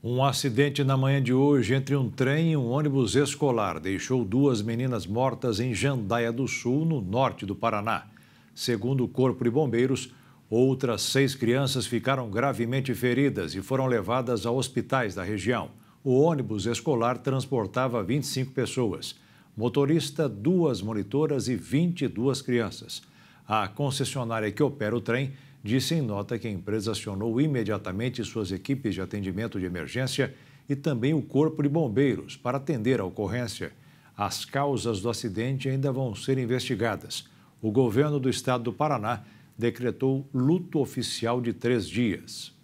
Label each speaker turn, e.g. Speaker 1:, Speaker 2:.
Speaker 1: Um acidente na manhã de hoje entre um trem e um ônibus escolar deixou duas meninas mortas em Jandaia do Sul, no norte do Paraná. Segundo o Corpo de Bombeiros, outras seis crianças ficaram gravemente feridas e foram levadas a hospitais da região. O ônibus escolar transportava 25 pessoas, motorista, duas monitoras e 22 crianças. A concessionária que opera o trem disse em nota que a empresa acionou imediatamente suas equipes de atendimento de emergência e também o Corpo de Bombeiros para atender a ocorrência. As causas do acidente ainda vão ser investigadas. O governo do estado do Paraná decretou luto oficial de três dias.